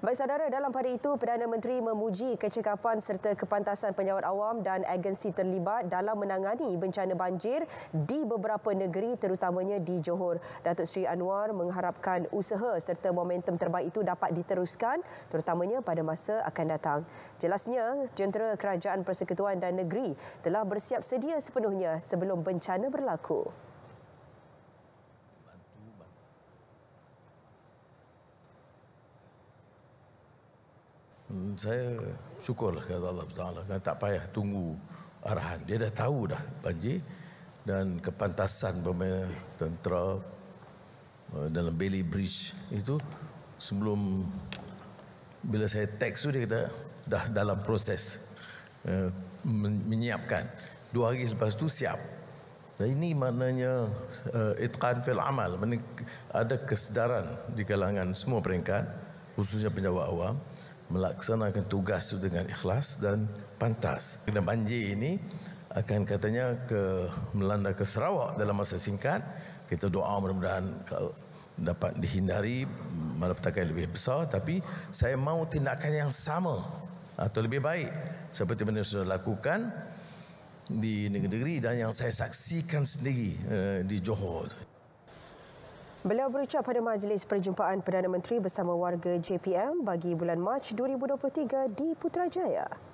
Baik saudara, dalam pada itu Perdana Menteri memuji kecekapan serta kepantasan penjawat awam dan agensi terlibat dalam menangani bencana banjir di beberapa negeri terutamanya di Johor. Datuk Seri Anwar mengharapkan usaha serta momentum terbaik itu dapat diteruskan terutamanya pada masa akan datang. Jelasnya, Jentera Kerajaan Persekutuan dan Negeri telah bersiap sedia sepenuhnya sebelum bencana berlaku. Hmm, saya syukurlah kepada Allah Taala kan tak payah tunggu arahan dia dah tahu dah banjir dan kepantasan pemain tentera eh, dalam Bailey Bridge itu sebelum bila saya teks tu dia kata dah dalam proses eh, menyiapkan dua hari selepas tu siap dan ini maknanya uh, itqan fil amal ada kesedaran di kalangan semua peringkat khususnya penjawat awam melaksanakan tugas itu dengan ikhlas dan pantas. Kena banjir ini akan katanya ke melanda ke Sarawak dalam masa singkat. Kita doa mudah-mudahan dapat dihindari malapetaka lebih besar tapi saya mahu tindakan yang sama atau lebih baik seperti mana sudah lakukan di negeri-negeri dan yang saya saksikan sendiri eh, di Johor. Beliau berucap pada majlis perjumpaan Perdana Menteri bersama warga JPM bagi bulan Mac 2023 di Putrajaya.